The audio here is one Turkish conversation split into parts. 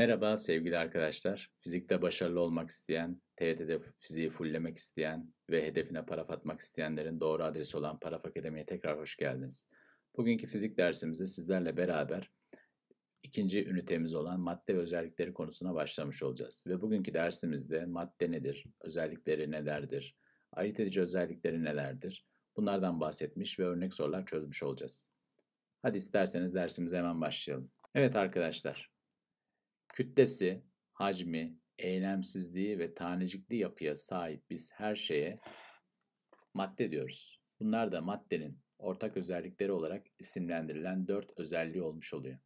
Merhaba sevgili arkadaşlar. Fizikte başarılı olmak isteyen, TYT'de e fiziği fulllemek isteyen ve hedefine paraf atmak isteyenlerin doğru adresi olan Paraf Akademi'ye tekrar hoş geldiniz. Bugünkü fizik dersimizde sizlerle beraber ikinci ünitemiz olan madde ve özellikleri konusuna başlamış olacağız. Ve bugünkü dersimizde madde nedir, özellikleri nelerdir, ayırt edici özellikleri nelerdir, bunlardan bahsetmiş ve örnek sorular çözmüş olacağız. Hadi isterseniz dersimize hemen başlayalım. Evet arkadaşlar, Kütlesi, hacmi, eylemsizliği ve tanecikli yapıya sahip biz her şeye madde diyoruz. Bunlar da maddenin ortak özellikleri olarak isimlendirilen dört özelliği olmuş oluyor.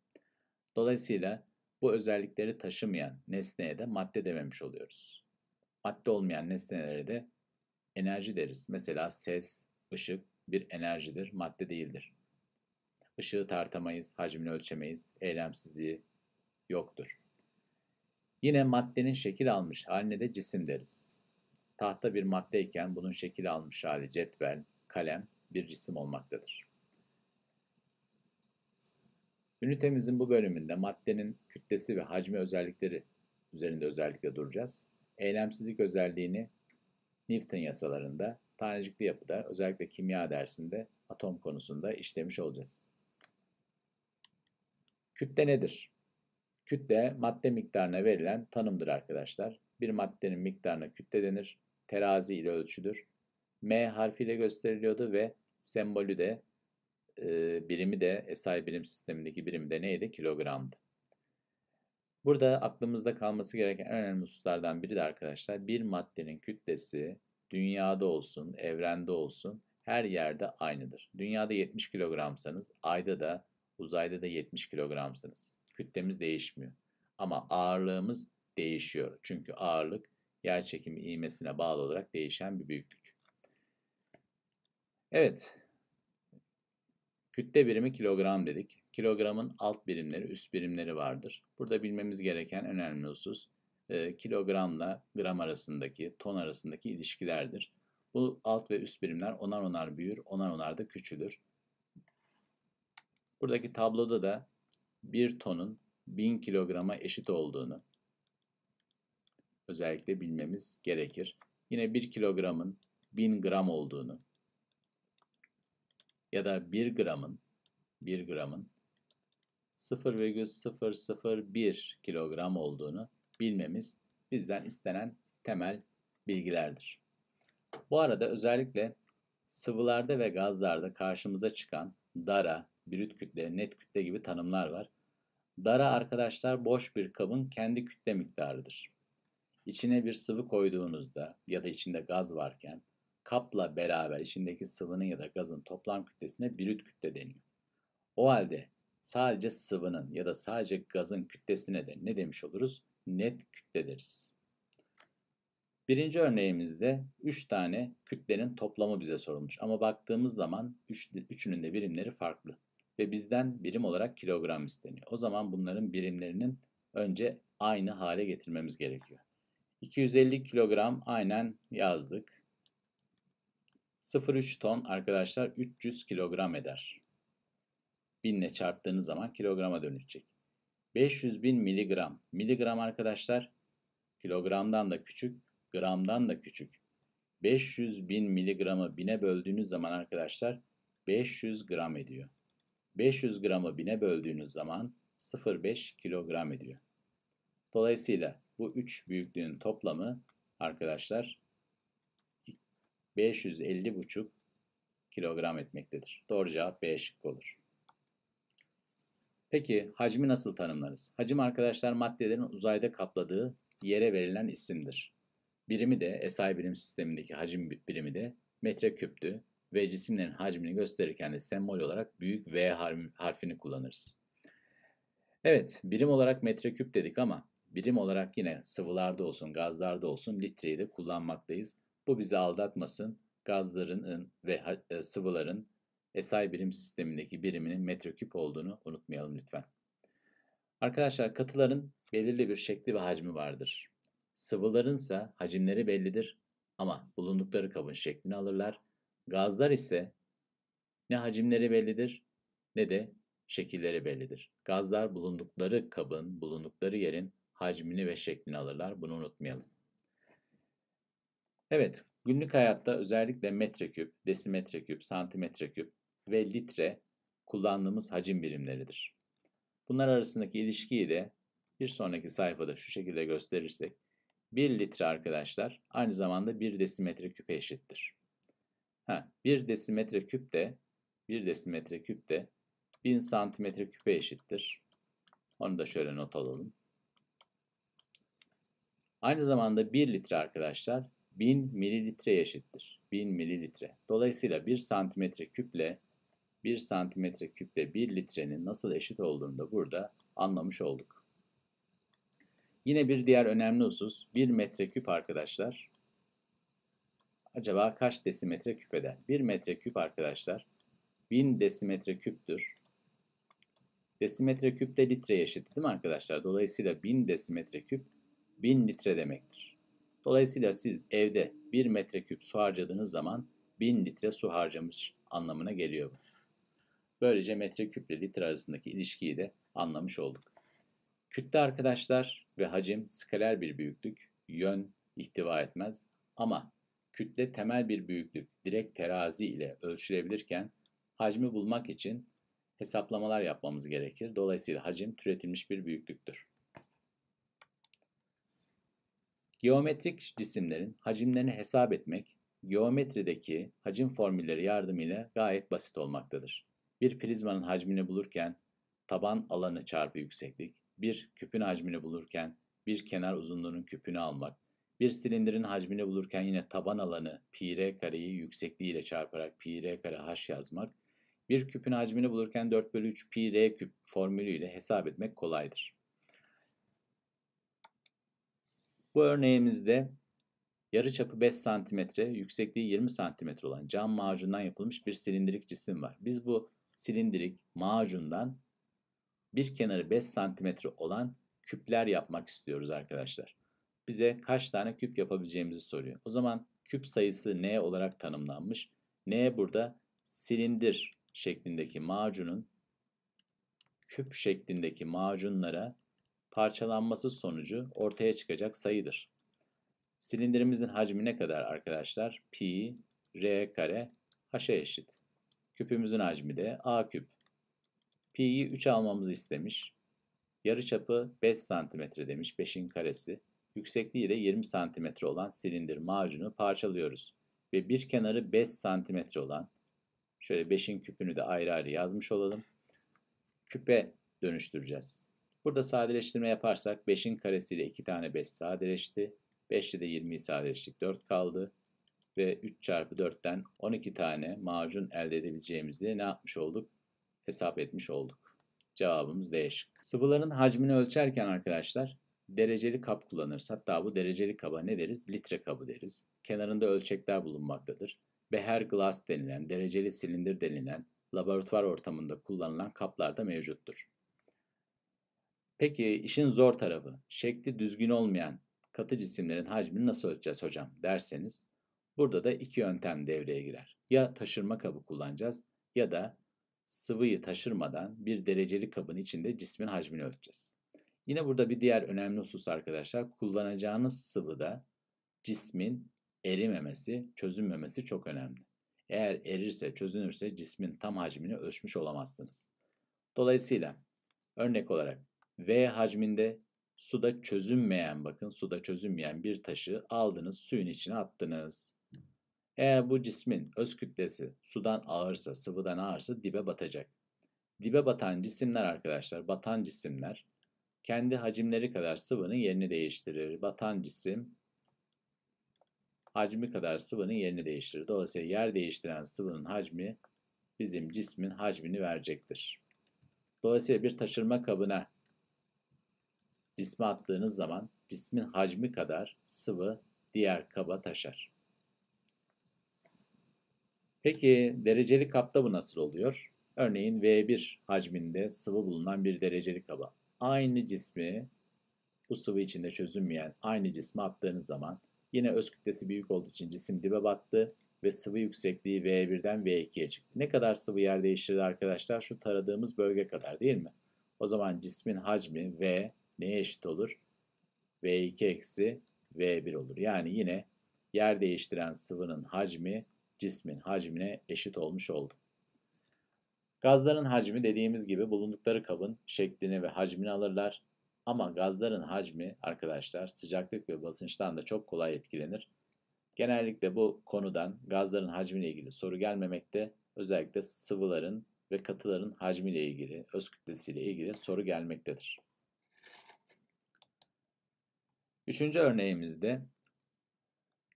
Dolayısıyla bu özellikleri taşımayan nesneye de madde dememiş oluyoruz. Madde olmayan nesnelere de enerji deriz. Mesela ses, ışık bir enerjidir, madde değildir. Işığı tartamayız, hacmini ölçemeyiz, eylemsizliği yoktur. Yine maddenin şekil almış haline de cisim deriz. Tahta bir maddeyken bunun şekil almış hali cetvel, kalem bir cisim olmaktadır. Ünitemizin bu bölümünde maddenin kütlesi ve hacmi özellikleri üzerinde özellikle duracağız. Eylemsizlik özelliğini Newton yasalarında, tanecikli yapıda, özellikle kimya dersinde atom konusunda işlemiş olacağız. Kütle nedir? Kütle madde miktarına verilen tanımdır arkadaşlar. Bir maddenin miktarına kütle denir. Terazi ile ölçülür. M harfiyle gösteriliyordu ve sembolü de e, birimi de SI birim sistemindeki birim de neydi? Kilogramdı. Burada aklımızda kalması gereken en önemli hususlardan biri de arkadaşlar bir maddenin kütlesi dünyada olsun, evrende olsun her yerde aynıdır. Dünyada 70 kilogramsanız ayda da uzayda da 70 kilogramsınız kütlemiz değişmiyor. Ama ağırlığımız değişiyor. Çünkü ağırlık yer çekimi iğmesine bağlı olarak değişen bir büyüklük. Evet. Kütle birimi kilogram dedik. Kilogramın alt birimleri, üst birimleri vardır. Burada bilmemiz gereken önemli husus e, kilogramla gram arasındaki, ton arasındaki ilişkilerdir. Bu alt ve üst birimler onar onar büyür, onar onar da küçülür. Buradaki tabloda da bir tonun 1000 kilograma eşit olduğunu özellikle bilmemiz gerekir. Yine 1 kilogramın 1000 gram olduğunu ya da 1 gramın 1 gramın 0,001 kilogram olduğunu bilmemiz bizden istenen temel bilgilerdir. Bu arada özellikle sıvılarda ve gazlarda karşımıza çıkan dara, brüt kütle, net kütle gibi tanımlar var. Dara arkadaşlar boş bir kabın kendi kütle miktarıdır. İçine bir sıvı koyduğunuzda ya da içinde gaz varken kapla beraber içindeki sıvının ya da gazın toplam kütlesine brüt kütle deniyor. O halde sadece sıvının ya da sadece gazın kütlesine de ne demiş oluruz? Net kütle deriz. Birinci örneğimizde 3 tane kütlenin toplamı bize sorulmuş ama baktığımız zaman üç, üçünün de birimleri farklı ve bizden birim olarak kilogram isteniyor. O zaman bunların birimlerinin önce aynı hale getirmemiz gerekiyor. 250 kilogram aynen yazdık. 0,3 ton arkadaşlar 300 kilogram eder. Binle çarptığınız zaman kilograma dönüşecek. 500 bin miligram. Miligram arkadaşlar kilogramdan da küçük, gramdan da küçük. 500 bin miligramı bine böldüğünüz zaman arkadaşlar 500 gram ediyor. 500 gramı 1000'e böldüğünüz zaman 0,5 kilogram ediyor. Dolayısıyla bu üç büyüklüğün toplamı arkadaşlar 550,5 kilogram etmektedir. Doğru cevap B şıkkı olur. Peki hacmi nasıl tanımlarız? Hacim arkadaşlar maddelerin uzayda kapladığı yere verilen isimdir. Birimi de SI birim sistemindeki hacim birimi de metreküptü ve cisimlerin hacmini gösterirken de sembol olarak büyük V harfini kullanırız. Evet, birim olarak metreküp dedik ama birim olarak yine sıvılarda olsun, gazlarda olsun litreyi de kullanmaktayız. Bu bizi aldatmasın. Gazların ve e, sıvıların SI birim sistemindeki biriminin metreküp olduğunu unutmayalım lütfen. Arkadaşlar katıların belirli bir şekli ve hacmi vardır. Sıvılarınsa hacimleri bellidir ama bulundukları kabın şeklini alırlar Gazlar ise ne hacimleri bellidir ne de şekilleri bellidir. Gazlar bulundukları kabın, bulundukları yerin hacmini ve şeklini alırlar. Bunu unutmayalım. Evet, günlük hayatta özellikle metreküp, desimetreküp, santimetreküp ve litre kullandığımız hacim birimleridir. Bunlar arasındaki ilişkiyi de bir sonraki sayfada şu şekilde gösterirsek 1 litre arkadaşlar aynı zamanda 1 desimetre küpe eşittir. Ha, 1 desimetre küp de 1 desimetre küp de 1000 santimetre küpe eşittir. Onu da şöyle not alalım. Aynı zamanda 1 litre arkadaşlar 1000 mililitre eşittir. 1000 mililitre. Dolayısıyla 1 santimetre küple 1 santimetre küple 1 litrenin nasıl eşit olduğunu da burada anlamış olduk. Yine bir diğer önemli husus 1 metreküp arkadaşlar acaba kaç desimetre küp eder? 1 metre küp arkadaşlar 1000 desimetre küptür. Desimetre küp de litreye eşit değil mi arkadaşlar? Dolayısıyla 1000 desimetre küp 1000 litre demektir. Dolayısıyla siz evde 1 küp su harcadığınız zaman 1000 litre su harcamış anlamına geliyor bu. Böylece metre küp ile litre arasındaki ilişkiyi de anlamış olduk. Kütle arkadaşlar ve hacim skaler bir büyüklük, yön ihtiva etmez ama kütle temel bir büyüklük, direkt terazi ile ölçülebilirken hacmi bulmak için hesaplamalar yapmamız gerekir. Dolayısıyla hacim türetilmiş bir büyüklüktür. Geometrik cisimlerin hacimlerini hesap etmek, geometrideki hacim formülleri yardımıyla gayet basit olmaktadır. Bir prizmanın hacmini bulurken taban alanı çarpı yükseklik, bir küpün hacmini bulurken bir kenar uzunluğunun küpünü almak, bir silindirin hacmini bulurken yine taban alanı pi r kareyi yüksekliği ile çarparak pi r kare h yazmak, bir küpün hacmini bulurken 4 bölü 3 pi r küp formülü ile hesap etmek kolaydır. Bu örneğimizde yarı çapı 5 cm, yüksekliği 20 cm olan cam macundan yapılmış bir silindirik cisim var. Biz bu silindirik macundan bir kenarı 5 cm olan küpler yapmak istiyoruz arkadaşlar bize kaç tane küp yapabileceğimizi soruyor. O zaman küp sayısı n olarak tanımlanmış. n burada silindir şeklindeki macunun küp şeklindeki macunlara parçalanması sonucu ortaya çıkacak sayıdır. Silindirimizin hacmi ne kadar arkadaşlar? Pi r kare h'e eşit. Küpümüzün hacmi de a küp. Pi'yi 3 almamızı istemiş. Yarı çapı 5 santimetre demiş. 5'in karesi yüksekliği de 20 cm olan silindir macunu parçalıyoruz ve bir kenarı 5 cm olan şöyle 5'in küpünü de ayrı ayrı yazmış olalım. Küpe dönüştüreceğiz. Burada sadeleştirme yaparsak 5'in karesiyle 2 tane 5 sadeleşti. 5 ile de 20'yi sadeleştik 4 kaldı. Ve 3 çarpı 4'ten 12 tane macun elde edebileceğimizi ne yapmış olduk? Hesap etmiş olduk. Cevabımız değişik. Sıvıların hacmini ölçerken arkadaşlar dereceli kap kullanırız. Hatta bu dereceli kaba ne deriz? Litre kabı deriz. Kenarında ölçekler bulunmaktadır. Beher glass denilen, dereceli silindir denilen laboratuvar ortamında kullanılan kaplar da mevcuttur. Peki işin zor tarafı, şekli düzgün olmayan katı cisimlerin hacmini nasıl ölçeceğiz hocam derseniz, burada da iki yöntem devreye girer. Ya taşırma kabı kullanacağız ya da sıvıyı taşırmadan bir dereceli kabın içinde cismin hacmini ölçeceğiz. Yine burada bir diğer önemli husus arkadaşlar kullanacağınız sıvıda cismin erimemesi, çözünmemesi çok önemli. Eğer erirse, çözünürse cismin tam hacmini ölçmüş olamazsınız. Dolayısıyla örnek olarak V hacminde suda çözünmeyen bakın suda çözünmeyen bir taşı aldınız suyun içine attınız. Eğer bu cismin öz kütlesi sudan ağırsa, sıvıdan ağırsa dibe batacak. Dibe batan cisimler arkadaşlar, batan cisimler kendi hacimleri kadar sıvının yerini değiştirir. Batan cisim hacmi kadar sıvının yerini değiştirir. Dolayısıyla yer değiştiren sıvının hacmi bizim cismin hacmini verecektir. Dolayısıyla bir taşırma kabına cismi attığınız zaman cismin hacmi kadar sıvı diğer kaba taşar. Peki dereceli kapta bu nasıl oluyor? Örneğin V1 hacminde sıvı bulunan bir dereceli kaba aynı cismi bu sıvı içinde çözünmeyen aynı cismi attığınız zaman yine öz kütlesi büyük olduğu için cisim dibe battı ve sıvı yüksekliği V1'den V2'ye çıktı. Ne kadar sıvı yer değiştirdi arkadaşlar? Şu taradığımız bölge kadar değil mi? O zaman cismin hacmi V neye eşit olur? V2 eksi V1 olur. Yani yine yer değiştiren sıvının hacmi cismin hacmine eşit olmuş oldu. Gazların hacmi dediğimiz gibi bulundukları kabın şeklini ve hacmini alırlar. Ama gazların hacmi arkadaşlar sıcaklık ve basınçtan da çok kolay etkilenir. Genellikle bu konudan gazların hacmiyle ilgili soru gelmemekte. Özellikle sıvıların ve katıların hacmiyle ilgili, öz kütlesiyle ilgili soru gelmektedir. Üçüncü örneğimizde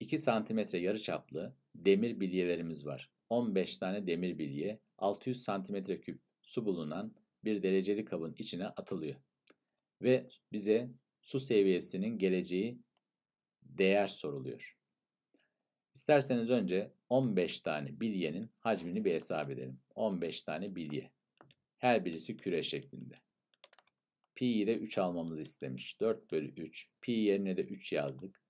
2 cm yarıçaplı demir bilyelerimiz var. 15 tane demir bilye 600 cm küp su bulunan bir dereceli kabın içine atılıyor. Ve bize su seviyesinin geleceği değer soruluyor. İsterseniz önce 15 tane bilyenin hacmini bir hesap edelim. 15 tane bilye. Her birisi küre şeklinde. Pi'yi de 3 almamızı istemiş. 4 bölü 3. Pi yerine de 3 yazdık.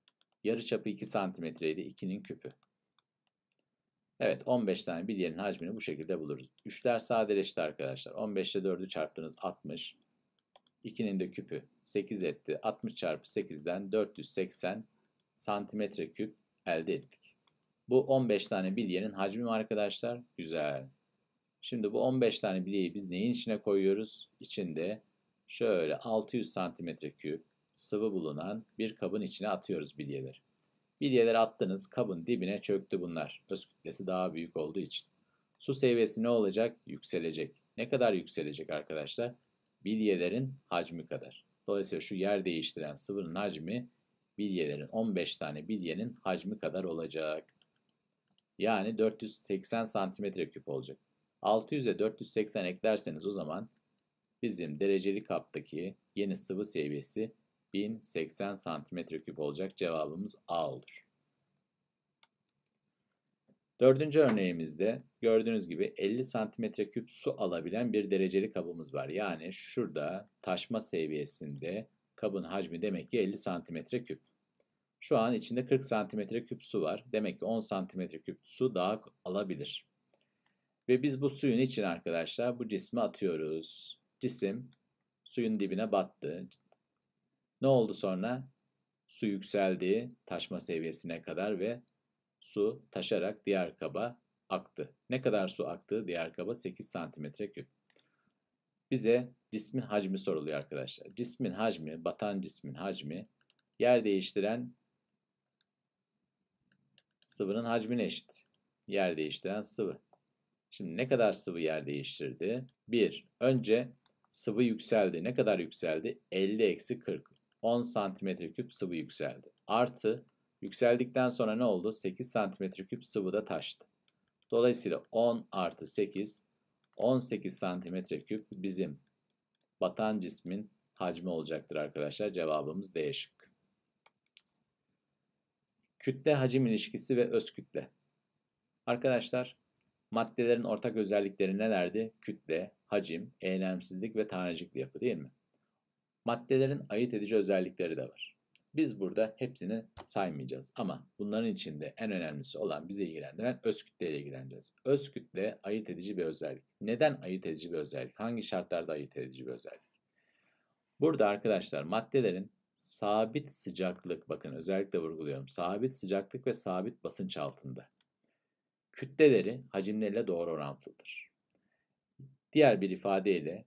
Yarı çapı 2 santimetreydi. 2'nin küpü. Evet 15 tane bilyenin hacmini bu şekilde buluruz. Üçler sadeleşti arkadaşlar. 15 ile 4'ü çarptınız 60. 2'nin de küpü 8 etti. 60 çarpı 8'den 480 santimetre küp elde ettik. Bu 15 tane bilyenin hacmi mi arkadaşlar? Güzel. Şimdi bu 15 tane bilyeyi biz neyin içine koyuyoruz? İçinde şöyle 600 santimetre küp sıvı bulunan bir kabın içine atıyoruz bilyeleri. Bilyeleri attınız, kabın dibine çöktü bunlar. Öz kütlesi daha büyük olduğu için. Su seviyesi ne olacak? Yükselecek. Ne kadar yükselecek arkadaşlar? Bilyelerin hacmi kadar. Dolayısıyla şu yer değiştiren sıvının hacmi bilyelerin 15 tane bilyenin hacmi kadar olacak. Yani 480 santimetre küp olacak. 600'e 480 eklerseniz o zaman bizim dereceli kaptaki yeni sıvı seviyesi 1080 santimetreküp olacak cevabımız A olur. Dördüncü örneğimizde gördüğünüz gibi 50 santimetreküp su alabilen bir dereceli kabımız var. Yani şurada taşma seviyesinde kabın hacmi demek ki 50 santimetreküp. Şu an içinde 40 santimetreküp su var. Demek ki 10 santimetreküp su daha alabilir. Ve biz bu suyun için arkadaşlar bu cismi atıyoruz. Cisim suyun dibine battı. Ne oldu sonra? Su yükseldi taşma seviyesine kadar ve su taşarak diğer kaba aktı. Ne kadar su aktı? Diğer kaba 8 santimetre küp. Bize cismin hacmi soruluyor arkadaşlar. Cismin hacmi, batan cismin hacmi yer değiştiren sıvının hacmine eşit. Yer değiştiren sıvı. Şimdi ne kadar sıvı yer değiştirdi? 1. Önce sıvı yükseldi. Ne kadar yükseldi? 50 eksi 40. 10 santimetreküp sıvı yükseldi. Artı yükseldikten sonra ne oldu? 8 santimetreküp sıvı da taştı. Dolayısıyla 10 artı 8 18 santimetreküp bizim batan cismin hacmi olacaktır arkadaşlar. Cevabımız değişik. Kütle hacim ilişkisi ve öz kütle. Arkadaşlar maddelerin ortak özellikleri nelerdi? Kütle, hacim, eylemsizlik ve tanecikli yapı değil mi? Maddelerin ayırt edici özellikleri de var. Biz burada hepsini saymayacağız ama bunların içinde en önemlisi olan bizi ilgilendiren öz kütleyle ilgileneceğiz. Öz kütle ayırt edici bir özellik. Neden ayırt edici bir özellik? Hangi şartlarda ayırt edici bir özellik? Burada arkadaşlar maddelerin sabit sıcaklık bakın özellikle vurguluyorum. Sabit sıcaklık ve sabit basınç altında. Kütleleri hacimleriyle doğru orantılıdır. Diğer bir ifadeyle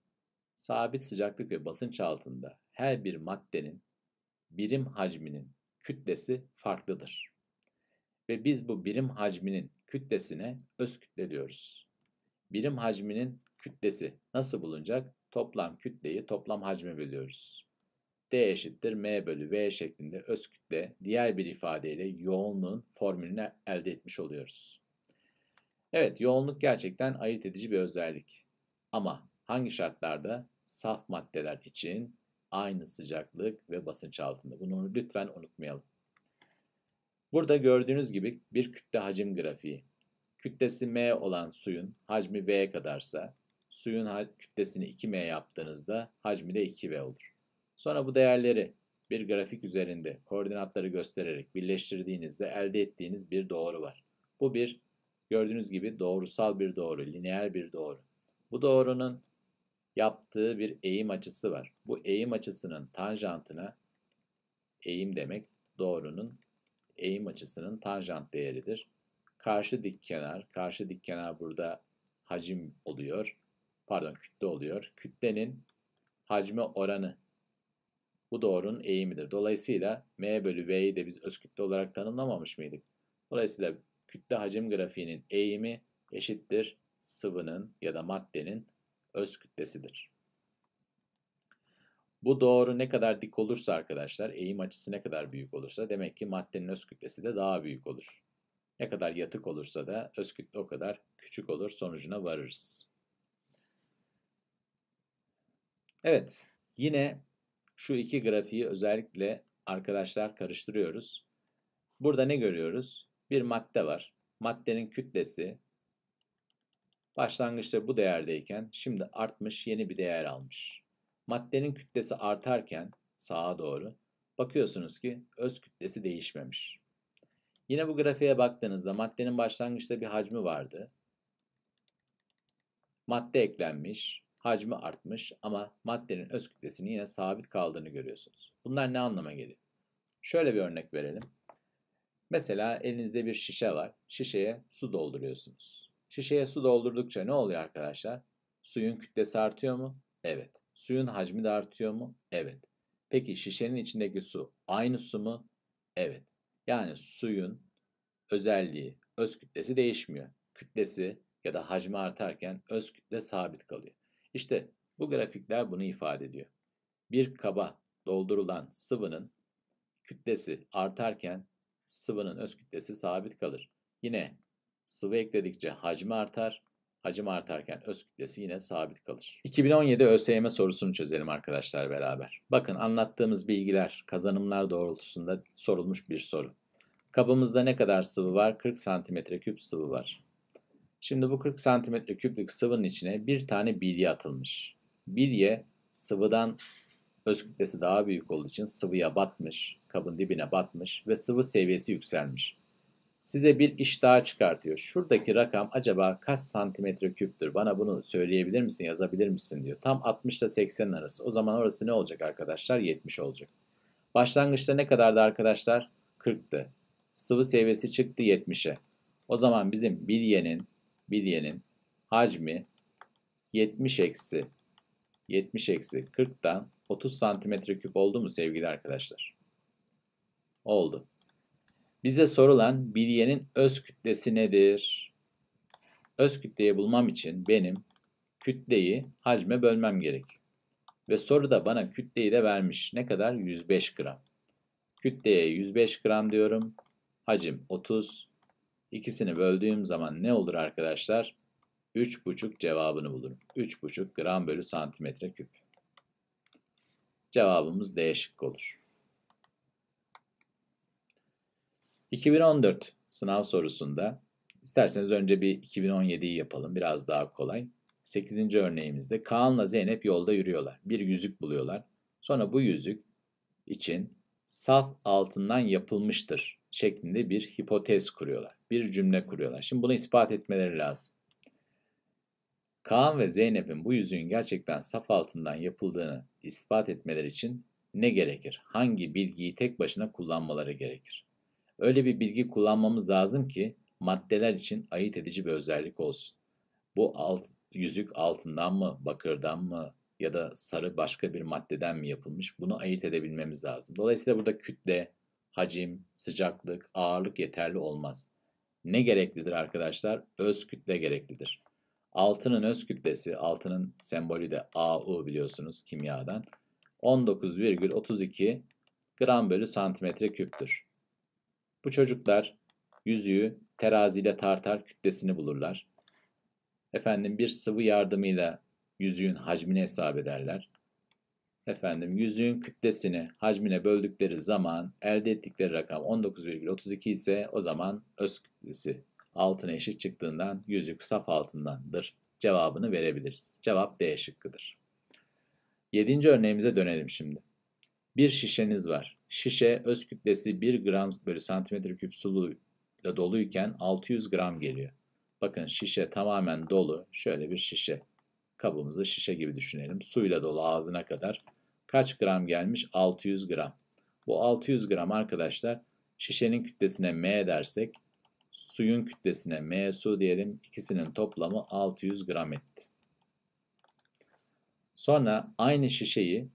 sabit sıcaklık ve basınç altında her bir maddenin birim hacminin kütlesi farklıdır. Ve biz bu birim hacminin kütlesine öz kütle diyoruz. Birim hacminin kütlesi nasıl bulunacak? Toplam kütleyi toplam hacme bölüyoruz. D eşittir M bölü V şeklinde öz kütle diğer bir ifadeyle yoğunluğun formülünü elde etmiş oluyoruz. Evet yoğunluk gerçekten ayırt edici bir özellik. Ama Hangi şartlarda? Saf maddeler için aynı sıcaklık ve basınç altında. Bunu lütfen unutmayalım. Burada gördüğünüz gibi bir kütle hacim grafiği. Kütlesi m olan suyun hacmi v kadarsa, suyun kütlesini 2m yaptığınızda hacmi de 2v olur. Sonra bu değerleri bir grafik üzerinde koordinatları göstererek birleştirdiğinizde elde ettiğiniz bir doğru var. Bu bir gördüğünüz gibi doğrusal bir doğru, lineer bir doğru. Bu doğrunun yaptığı bir eğim açısı var. Bu eğim açısının tanjantına eğim demek doğrunun eğim açısının tanjant değeridir. Karşı dik kenar, karşı dik kenar burada hacim oluyor. Pardon, kütle oluyor. Kütlenin hacme oranı bu doğrunun eğimidir. Dolayısıyla M bölü V'yi de biz öz kütle olarak tanımlamamış mıydık? Dolayısıyla kütle hacim grafiğinin eğimi eşittir sıvının ya da maddenin öz kütlesidir. Bu doğru ne kadar dik olursa arkadaşlar, eğim açısı ne kadar büyük olursa demek ki maddenin öz kütlesi de daha büyük olur. Ne kadar yatık olursa da öz kütle o kadar küçük olur sonucuna varırız. Evet, yine şu iki grafiği özellikle arkadaşlar karıştırıyoruz. Burada ne görüyoruz? Bir madde var. Maddenin kütlesi Başlangıçta bu değerdeyken şimdi artmış yeni bir değer almış. Maddenin kütlesi artarken sağa doğru bakıyorsunuz ki öz kütlesi değişmemiş. Yine bu grafiğe baktığınızda maddenin başlangıçta bir hacmi vardı. Madde eklenmiş, hacmi artmış ama maddenin öz kütlesinin yine sabit kaldığını görüyorsunuz. Bunlar ne anlama geliyor? Şöyle bir örnek verelim. Mesela elinizde bir şişe var. Şişeye su dolduruyorsunuz. Şişeye su doldurdukça ne oluyor arkadaşlar? Suyun kütlesi artıyor mu? Evet. Suyun hacmi de artıyor mu? Evet. Peki şişenin içindeki su aynı su mu? Evet. Yani suyun özelliği, öz kütlesi değişmiyor. Kütlesi ya da hacmi artarken öz kütle sabit kalıyor. İşte bu grafikler bunu ifade ediyor. Bir kaba doldurulan sıvının kütlesi artarken sıvının öz kütlesi sabit kalır. Yine Sıvı ekledikçe hacmi artar. Hacim artarken öz kütlesi yine sabit kalır. 2017 ÖSYM sorusunu çözelim arkadaşlar beraber. Bakın anlattığımız bilgiler kazanımlar doğrultusunda sorulmuş bir soru. Kabımızda ne kadar sıvı var? 40 cm küp sıvı var. Şimdi bu 40 cm küplük sıvının içine bir tane bilye atılmış. Bilye sıvıdan öz kütlesi daha büyük olduğu için sıvıya batmış, kabın dibine batmış ve sıvı seviyesi yükselmiş size bir iş daha çıkartıyor. Şuradaki rakam acaba kaç santimetre küptür? Bana bunu söyleyebilir misin, yazabilir misin diyor. Tam 60 ile 80 arası. O zaman orası ne olacak arkadaşlar? 70 olacak. Başlangıçta ne kadardı arkadaşlar? 40'tı. Sıvı seviyesi çıktı 70'e. O zaman bizim bilyenin, bilyenin hacmi 70 eksi 70 eksi 40'tan 30 santimetre küp oldu mu sevgili arkadaşlar? Oldu. Bize sorulan bilyenin öz kütlesi nedir? Öz kütleyi bulmam için benim kütleyi hacme bölmem gerek. Ve soruda bana kütleyi de vermiş. Ne kadar? 105 gram. Kütleye 105 gram diyorum. Hacim 30. İkisini böldüğüm zaman ne olur arkadaşlar? 3,5 cevabını bulurum. 3,5 gram bölü santimetre küp. Cevabımız D şıkkı olur. 2014 sınav sorusunda isterseniz önce bir 2017'yi yapalım biraz daha kolay. 8. örneğimizde Kaan'la Zeynep yolda yürüyorlar. Bir yüzük buluyorlar. Sonra bu yüzük için saf altından yapılmıştır şeklinde bir hipotez kuruyorlar. Bir cümle kuruyorlar. Şimdi bunu ispat etmeleri lazım. Kaan ve Zeynep'in bu yüzüğün gerçekten saf altından yapıldığını ispat etmeleri için ne gerekir? Hangi bilgiyi tek başına kullanmaları gerekir? Öyle bir bilgi kullanmamız lazım ki maddeler için ayırt edici bir özellik olsun. Bu alt, yüzük altından mı, bakırdan mı ya da sarı başka bir maddeden mi yapılmış bunu ayırt edebilmemiz lazım. Dolayısıyla burada kütle, hacim, sıcaklık, ağırlık yeterli olmaz. Ne gereklidir arkadaşlar? Öz kütle gereklidir. Altının öz kütlesi, altının sembolü de AU biliyorsunuz kimyadan. 19,32 gram bölü santimetre küptür. Bu çocuklar yüzüğü teraziyle tartar kütlesini bulurlar. Efendim bir sıvı yardımıyla yüzüğün hacmini hesap ederler. Efendim yüzüğün kütlesini hacmine böldükleri zaman elde ettikleri rakam 19,32 ise o zaman öz kütlesi altına eşit çıktığından yüzük saf altındandır. Cevabını verebiliriz. Cevap D şıkkıdır. Yedinci örneğimize dönelim şimdi. Bir şişeniz var. Şişe öz kütlesi 1 gram bölü santimetre küp suyla doluyken 600 gram geliyor. Bakın şişe tamamen dolu. Şöyle bir şişe. Kabımızı şişe gibi düşünelim. Suyla dolu ağzına kadar. Kaç gram gelmiş? 600 gram. Bu 600 gram arkadaşlar şişenin kütlesine m dersek suyun kütlesine m su diyelim. İkisinin toplamı 600 gram etti. Sonra aynı şişeyi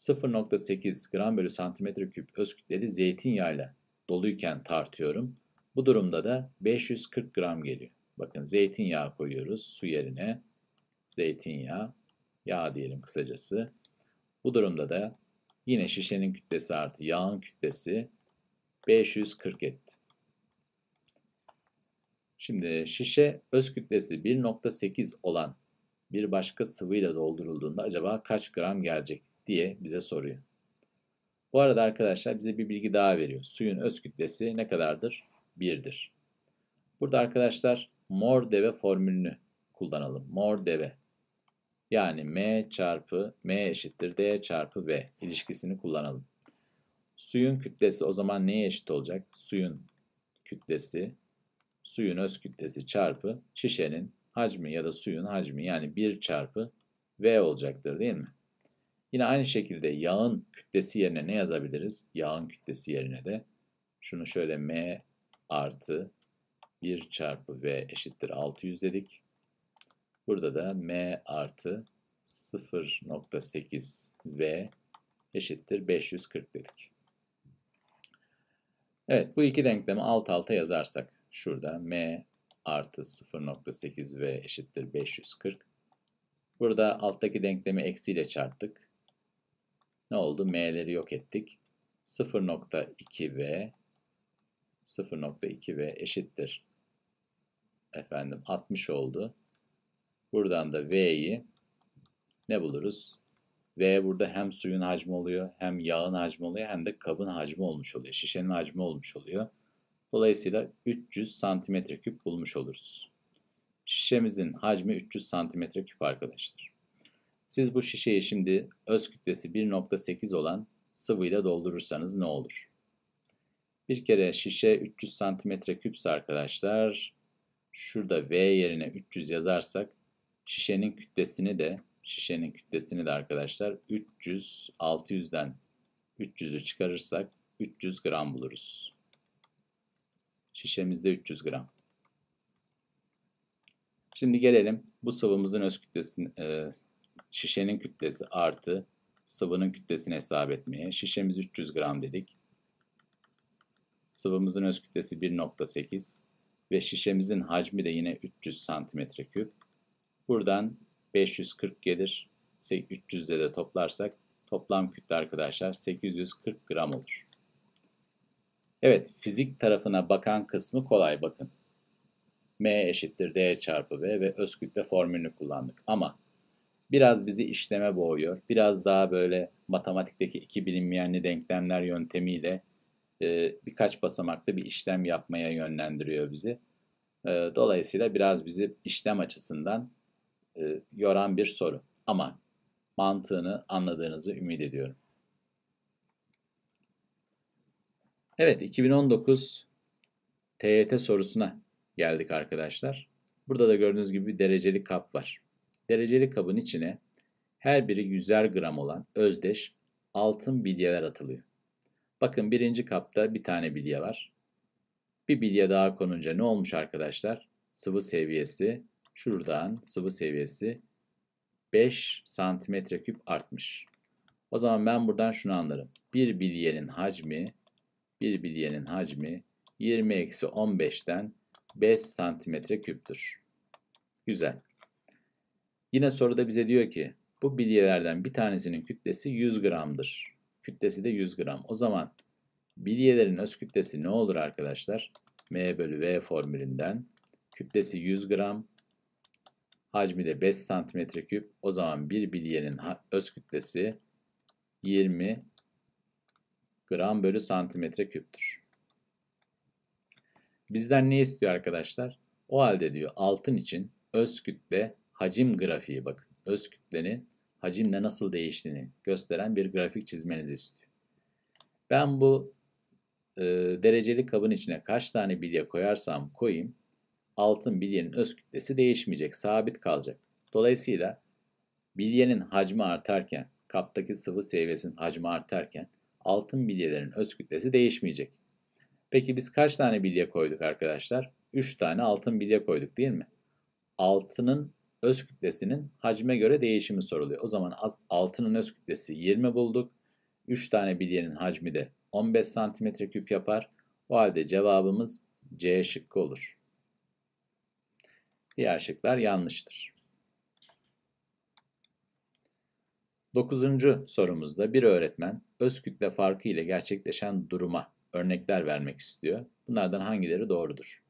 0.8 gram bölü santimetre küp öz kütleli zeytinyağıyla doluyken tartıyorum. Bu durumda da 540 gram geliyor. Bakın zeytinyağı koyuyoruz su yerine. Zeytinyağı, yağ diyelim kısacası. Bu durumda da yine şişenin kütlesi artı yağın kütlesi 540 etti. Şimdi şişe öz kütlesi 1.8 olan bir başka sıvıyla doldurulduğunda acaba kaç gram gelecek diye bize soruyor. Bu arada arkadaşlar bize bir bilgi daha veriyor. Suyun öz kütlesi ne kadardır? 1'dir. Burada arkadaşlar mor deve formülünü kullanalım. Mor deve. Yani M çarpı M eşittir D çarpı V ilişkisini kullanalım. Suyun kütlesi o zaman neye eşit olacak? Suyun kütlesi, suyun öz kütlesi çarpı şişenin hacmi ya da suyun hacmi yani 1 çarpı V olacaktır değil mi? Yine aynı şekilde yağın kütlesi yerine ne yazabiliriz? Yağın kütlesi yerine de şunu şöyle M artı 1 çarpı V eşittir 600 dedik. Burada da M artı 0.8 V eşittir 540 dedik. Evet bu iki denklemi alt alta yazarsak şurada M artı 0.8 v eşittir 540. Burada alttaki denklemi eksiyle çarptık. Ne oldu? M'leri yok ettik. 0.2 v 0.2 v eşittir. Efendim 60 oldu. Buradan da V'yi ne buluruz? V burada hem suyun hacmi oluyor, hem yağın hacmi oluyor, hem de kabın hacmi olmuş oluyor. Şişenin hacmi olmuş oluyor. Dolayısıyla 300 santimetre küp bulmuş oluruz. Şişemizin hacmi 300 santimetre küp arkadaşlar. Siz bu şişeyi şimdi öz kütlesi 1.8 olan sıvıyla doldurursanız ne olur? Bir kere şişe 300 santimetre küpse arkadaşlar, şurada V yerine 300 yazarsak şişenin kütlesini de şişenin kütlesini de arkadaşlar 300 600'den 300'ü çıkarırsak 300 gram buluruz. Şişemizde 300 gram. Şimdi gelelim bu sıvımızın öz kütlesini, e, şişenin kütlesi artı sıvının kütlesini hesap etmeye. Şişemiz 300 gram dedik. Sıvımızın öz kütlesi 1.8 ve şişemizin hacmi de yine 300 santimetre küp. Buradan 540 gelir. 300'de de toplarsak toplam kütle arkadaşlar 840 gram olur. Evet, fizik tarafına bakan kısmı kolay bakın. M eşittir D çarpı V ve öz kütle formülünü kullandık. Ama biraz bizi işleme boğuyor. Biraz daha böyle matematikteki iki bilinmeyenli denklemler yöntemiyle e, birkaç basamakta bir işlem yapmaya yönlendiriyor bizi. E, dolayısıyla biraz bizi işlem açısından e, yoran bir soru. Ama mantığını anladığınızı ümit ediyorum. Evet 2019 TYT sorusuna geldik arkadaşlar. Burada da gördüğünüz gibi bir dereceli kap var. Dereceli kabın içine her biri 100'er gram olan özdeş altın bilyeler atılıyor. Bakın birinci kapta bir tane bilye var. Bir bilye daha konunca ne olmuş arkadaşlar? Sıvı seviyesi şuradan sıvı seviyesi 5 santimetre küp artmış. O zaman ben buradan şunu anlarım. Bir bilyenin hacmi bir bilyenin hacmi 20 eksi 15'ten 5 santimetre küptür. Güzel. Yine soruda bize diyor ki bu bilyelerden bir tanesinin kütlesi 100 gramdır. Kütlesi de 100 gram. O zaman bilyelerin öz kütlesi ne olur arkadaşlar? M bölü V formülünden kütlesi 100 gram hacmi de 5 santimetre küp. O zaman bir bilyenin öz kütlesi 20 gram bölü santimetre küptür. Bizden ne istiyor arkadaşlar? O halde diyor altın için öz kütle hacim grafiği bakın. Öz kütlenin hacimle nasıl değiştiğini gösteren bir grafik çizmenizi istiyor. Ben bu e, dereceli kabın içine kaç tane bilye koyarsam koyayım altın bilyenin öz kütlesi değişmeyecek, sabit kalacak. Dolayısıyla bilyenin hacmi artarken, kaptaki sıvı seviyesinin hacmi artarken altın bilyelerin öz kütlesi değişmeyecek. Peki biz kaç tane bilye koyduk arkadaşlar? 3 tane altın bilye koyduk değil mi? Altının öz kütlesinin hacme göre değişimi soruluyor. O zaman altının öz kütlesi 20 bulduk. 3 tane bilyenin hacmi de 15 santimetre küp yapar. O halde cevabımız C şıkkı olur. Diğer şıklar yanlıştır. Dokuzuncu sorumuzda bir öğretmen öz kütle farkı ile gerçekleşen duruma örnekler vermek istiyor. Bunlardan hangileri doğrudur?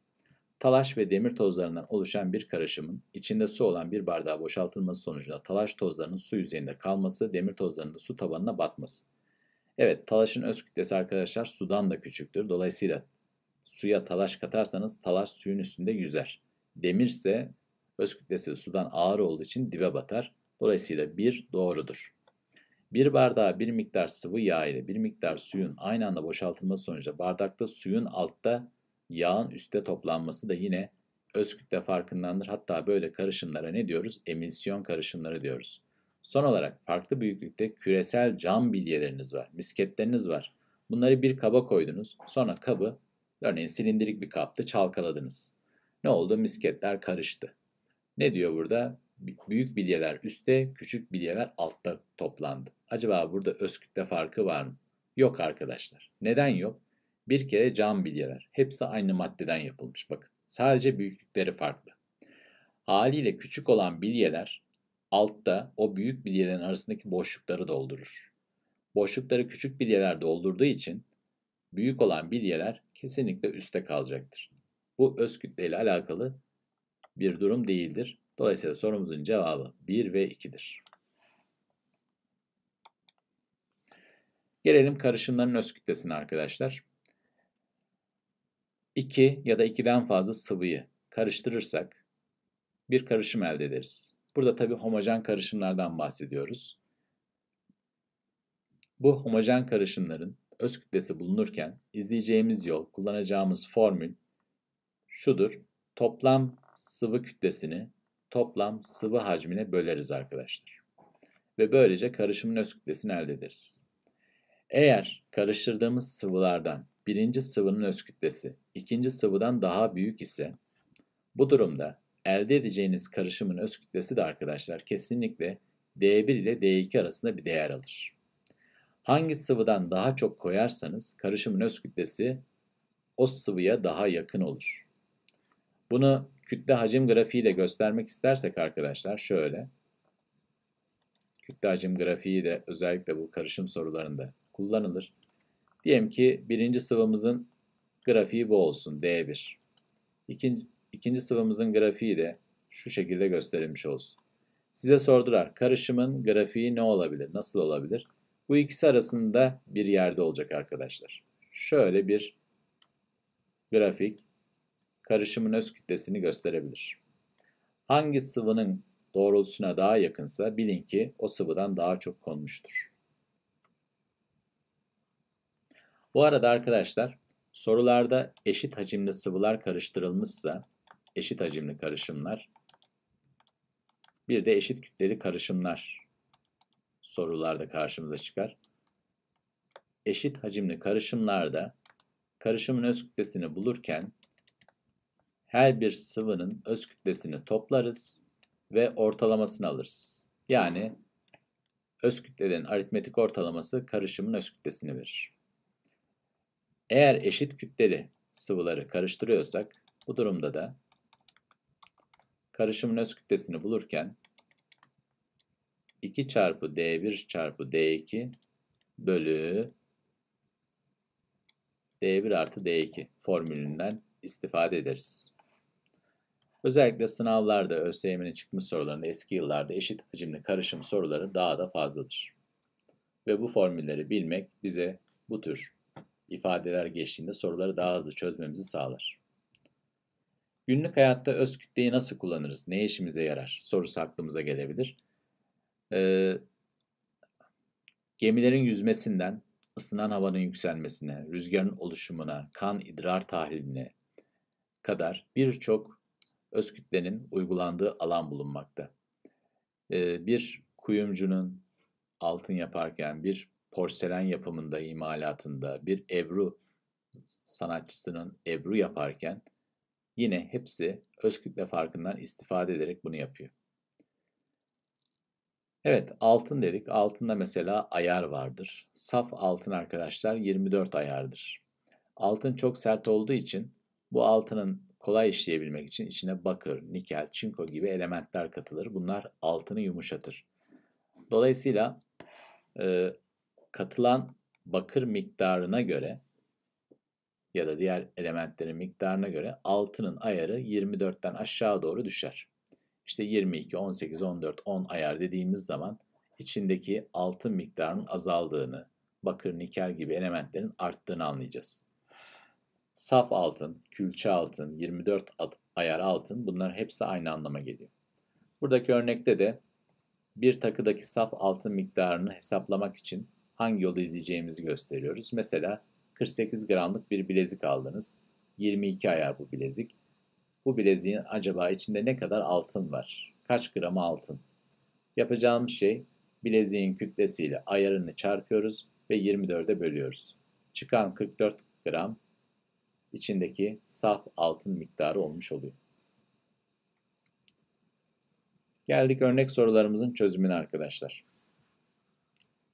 Talaş ve demir tozlarından oluşan bir karışımın içinde su olan bir bardağa boşaltılması sonucunda talaş tozlarının su yüzeyinde kalması, demir tozlarının da su tabanına batması. Evet, talaşın öz kütlesi arkadaşlar sudan da küçüktür. Dolayısıyla suya talaş katarsanız talaş suyun üstünde yüzer. Demir ise öz kütlesi sudan ağır olduğu için dibe batar. Dolayısıyla 1 doğrudur. Bir bardağa bir miktar sıvı yağ ile bir miktar suyun aynı anda boşaltılması sonucu bardakta suyun altta yağın üstte toplanması da yine öz kütle farkındandır. Hatta böyle karışımlara ne diyoruz? Emisyon karışımları diyoruz. Son olarak farklı büyüklükte küresel cam bilyeleriniz var, misketleriniz var. Bunları bir kaba koydunuz. Sonra kabı, örneğin silindirik bir kapta çalkaladınız. Ne oldu? Misketler karıştı. Ne diyor burada? büyük bilyeler üstte, küçük bilyeler altta toplandı. Acaba burada öz kütle farkı var mı? Yok arkadaşlar. Neden yok? Bir kere cam bilyeler. Hepsi aynı maddeden yapılmış bakın. Sadece büyüklükleri farklı. Haliyle küçük olan bilyeler altta o büyük bilyelerin arasındaki boşlukları doldurur. Boşlukları küçük bilyeler doldurduğu için büyük olan bilyeler kesinlikle üstte kalacaktır. Bu öz kütle ile alakalı bir durum değildir. Dolayısıyla sorumuzun cevabı 1 ve 2'dir. Gelelim karışımların öz kütlesine arkadaşlar. 2 ya da 2'den fazla sıvıyı karıştırırsak bir karışım elde ederiz. Burada tabi homojen karışımlardan bahsediyoruz. Bu homojen karışımların öz kütlesi bulunurken izleyeceğimiz yol, kullanacağımız formül şudur. Toplam sıvı kütlesini toplam sıvı hacmine böleriz arkadaşlar. Ve böylece karışımın öz kütlesini elde ederiz. Eğer karıştırdığımız sıvılardan birinci sıvının öz kütlesi ikinci sıvıdan daha büyük ise bu durumda elde edeceğiniz karışımın öz kütlesi de arkadaşlar kesinlikle D1 ile D2 arasında bir değer alır. Hangi sıvıdan daha çok koyarsanız karışımın öz kütlesi o sıvıya daha yakın olur. Bunu kütle hacim grafiği de göstermek istersek arkadaşlar şöyle. Kütle hacim grafiği de özellikle bu karışım sorularında kullanılır. Diyelim ki birinci sıvımızın grafiği bu olsun D1. İkinci, ikinci sıvımızın grafiği de şu şekilde gösterilmiş olsun. Size sordular karışımın grafiği ne olabilir, nasıl olabilir? Bu ikisi arasında bir yerde olacak arkadaşlar. Şöyle bir grafik karışımın öz kütlesini gösterebilir. Hangi sıvının doğrultusuna daha yakınsa bilin ki o sıvıdan daha çok konmuştur. Bu arada arkadaşlar sorularda eşit hacimli sıvılar karıştırılmışsa eşit hacimli karışımlar bir de eşit kütleli karışımlar sorularda karşımıza çıkar. Eşit hacimli karışımlarda karışımın öz kütlesini bulurken her bir sıvının öz kütlesini toplarız ve ortalamasını alırız. Yani öz kütlelerin aritmetik ortalaması karışımın öz kütlesini verir. Eğer eşit kütleli sıvıları karıştırıyorsak bu durumda da karışımın öz kütlesini bulurken 2 çarpı D1 çarpı D2 bölü D1 artı D2 formülünden istifade ederiz. Özellikle sınavlarda ÖSYM'nin çıkmış sorularında eski yıllarda eşit hacimli karışım soruları daha da fazladır. Ve bu formülleri bilmek bize bu tür ifadeler geçtiğinde soruları daha hızlı çözmemizi sağlar. Günlük hayatta öz kütleyi nasıl kullanırız, ne işimize yarar sorusu aklımıza gelebilir. Ee, gemilerin yüzmesinden ısınan havanın yükselmesine, rüzgarın oluşumuna, kan idrar tahliline kadar birçok öz kütlenin uygulandığı alan bulunmakta. Ee, bir kuyumcunun altın yaparken, bir porselen yapımında, imalatında, bir ebru sanatçısının ebru yaparken yine hepsi öz kütle farkından istifade ederek bunu yapıyor. Evet altın dedik. Altında mesela ayar vardır. Saf altın arkadaşlar 24 ayardır. Altın çok sert olduğu için bu altının kolay işleyebilmek için içine bakır, nikel, çinko gibi elementler katılır. Bunlar altını yumuşatır. Dolayısıyla e, katılan bakır miktarına göre ya da diğer elementlerin miktarına göre altının ayarı 24'ten aşağı doğru düşer. İşte 22, 18, 14, 10 ayar dediğimiz zaman içindeki altın miktarının azaldığını, bakır, nikel gibi elementlerin arttığını anlayacağız. Saf altın, külçe altın, 24 ayar altın bunlar hepsi aynı anlama geliyor. Buradaki örnekte de bir takıdaki saf altın miktarını hesaplamak için hangi yolu izleyeceğimizi gösteriyoruz. Mesela 48 gramlık bir bilezik aldınız. 22 ayar bu bilezik. Bu bileziğin acaba içinde ne kadar altın var? Kaç gram altın? Yapacağımız şey bileziğin kütlesiyle ayarını çarpıyoruz ve 24'e bölüyoruz. Çıkan 44 gram içindeki saf altın miktarı olmuş oluyor. Geldik örnek sorularımızın çözümüne arkadaşlar.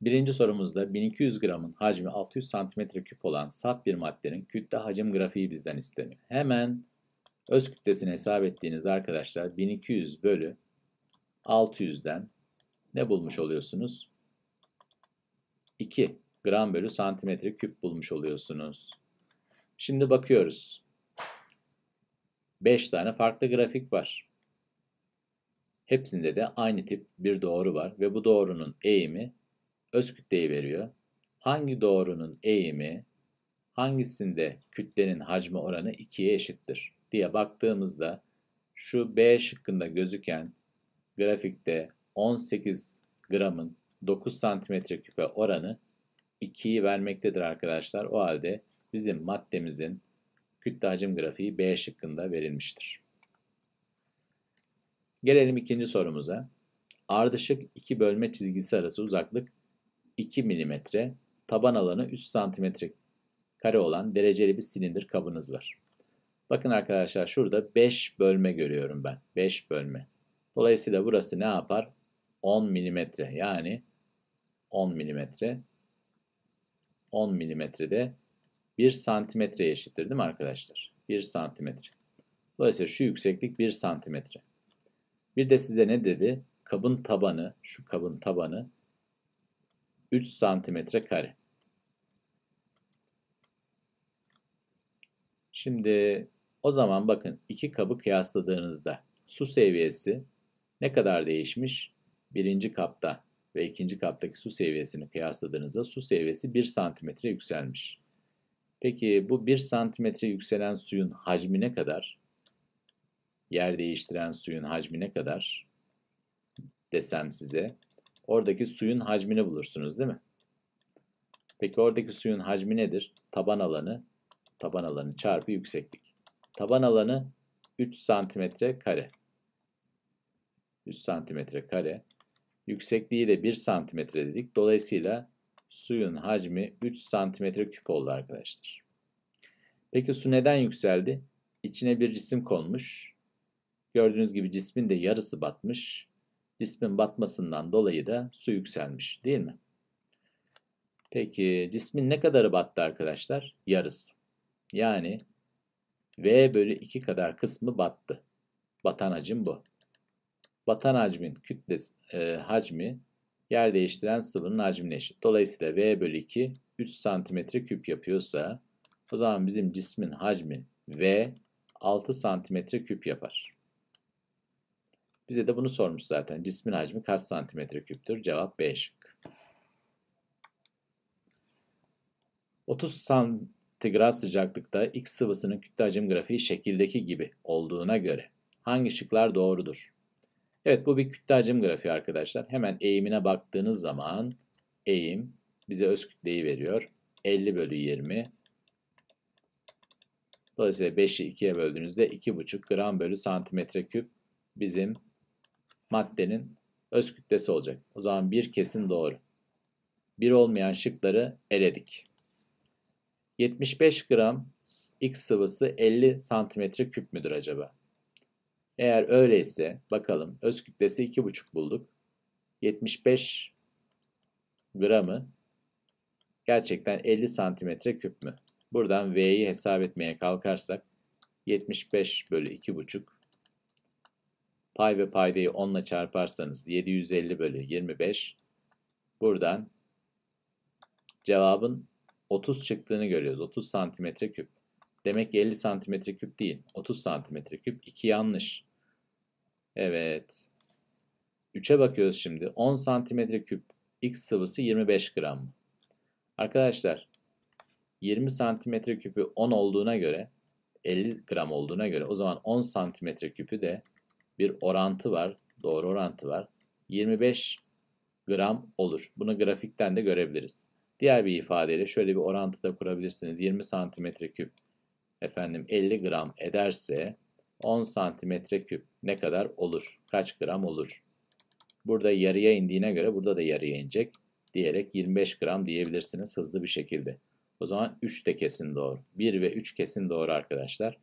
Birinci sorumuzda 1200 gramın hacmi 600 cm küp olan saf bir maddenin kütle hacim grafiği bizden isteniyor. Hemen öz kütlesini hesap ettiğiniz arkadaşlar 1200 bölü 600'den ne bulmuş oluyorsunuz? 2 gram bölü santimetre küp bulmuş oluyorsunuz. Şimdi bakıyoruz. 5 tane farklı grafik var. Hepsinde de aynı tip bir doğru var ve bu doğrunun eğimi öz kütleyi veriyor. Hangi doğrunun eğimi hangisinde kütlenin hacmi oranı 2'ye eşittir diye baktığımızda şu B şıkkında gözüken grafikte 18 gramın 9 santimetre küpe oranı 2'yi vermektedir arkadaşlar. O halde bizim maddemizin kütle hacim grafiği B şıkkında verilmiştir. Gelelim ikinci sorumuza. Ardışık iki bölme çizgisi arası uzaklık 2 mm, taban alanı 3 cm kare olan dereceli bir silindir kabınız var. Bakın arkadaşlar şurada 5 bölme görüyorum ben. 5 bölme. Dolayısıyla burası ne yapar? 10 mm yani 10 mm 10 mm'de 1 santimetreye eşittir değil mi arkadaşlar? 1 santimetre. Dolayısıyla şu yükseklik 1 santimetre. Bir de size ne dedi? Kabın tabanı, şu kabın tabanı 3 santimetre kare. Şimdi o zaman bakın iki kabı kıyasladığınızda su seviyesi ne kadar değişmiş? Birinci kapta ve ikinci kaptaki su seviyesini kıyasladığınızda su seviyesi 1 santimetre yükselmiş. Peki bu 1 santimetre yükselen suyun hacmi ne kadar? Yer değiştiren suyun hacmi ne kadar? Desem size. Oradaki suyun hacmini bulursunuz değil mi? Peki oradaki suyun hacmi nedir? Taban alanı, taban alanı çarpı yükseklik. Taban alanı 3 santimetre kare. 3 santimetre kare. Yüksekliği de 1 santimetre dedik. Dolayısıyla suyun hacmi 3 santimetre küp oldu arkadaşlar. Peki su neden yükseldi? İçine bir cisim konmuş. Gördüğünüz gibi cismin de yarısı batmış. Cismin batmasından dolayı da su yükselmiş değil mi? Peki cismin ne kadarı battı arkadaşlar? Yarısı. Yani V bölü 2 kadar kısmı battı. Batan hacim bu. Batan hacmin kütlesi, e, hacmi yer değiştiren sıvının hacmine eşit. Dolayısıyla V bölü 2 3 santimetre küp yapıyorsa o zaman bizim cismin hacmi V 6 santimetre küp yapar. Bize de bunu sormuş zaten. Cismin hacmi kaç santimetre küptür? Cevap B şık. 30 santigrat sıcaklıkta X sıvısının kütle hacim grafiği şekildeki gibi olduğuna göre hangi şıklar doğrudur? Evet bu bir kütle hacim grafiği arkadaşlar. Hemen eğimine baktığınız zaman eğim bize öz kütleyi veriyor. 50 bölü 20. Dolayısıyla 5'i 2'ye böldüğünüzde 2,5 gram bölü santimetre küp bizim maddenin öz kütlesi olacak. O zaman bir kesin doğru. Bir olmayan şıkları eledik. 75 gram X sıvısı 50 santimetre küp müdür acaba? Eğer öyleyse bakalım öz kütlesi 2,5 bulduk. 75 gramı gerçekten 50 santimetre küp mü? Buradan V'yi hesap etmeye kalkarsak 75 bölü 2,5 pay ve paydayı 10 ile çarparsanız 750 bölü 25 buradan cevabın 30 çıktığını görüyoruz. 30 santimetre küp. Demek ki 50 santimetre küp değil. 30 santimetre küp. 2 yanlış. Evet. 3'e bakıyoruz şimdi. 10 santimetre küp x sıvısı 25 gram. Arkadaşlar 20 santimetre küpü 10 olduğuna göre 50 gram olduğuna göre o zaman 10 santimetre küpü de bir orantı var. Doğru orantı var. 25 gram olur. Bunu grafikten de görebiliriz. Diğer bir ifadeyle şöyle bir orantı da kurabilirsiniz. 20 santimetre küp efendim 50 gram ederse 10 santimetre küp ne kadar olur? Kaç gram olur? Burada yarıya indiğine göre burada da yarıya inecek diyerek 25 gram diyebilirsiniz hızlı bir şekilde. O zaman 3 de kesin doğru. 1 ve 3 kesin doğru arkadaşlar.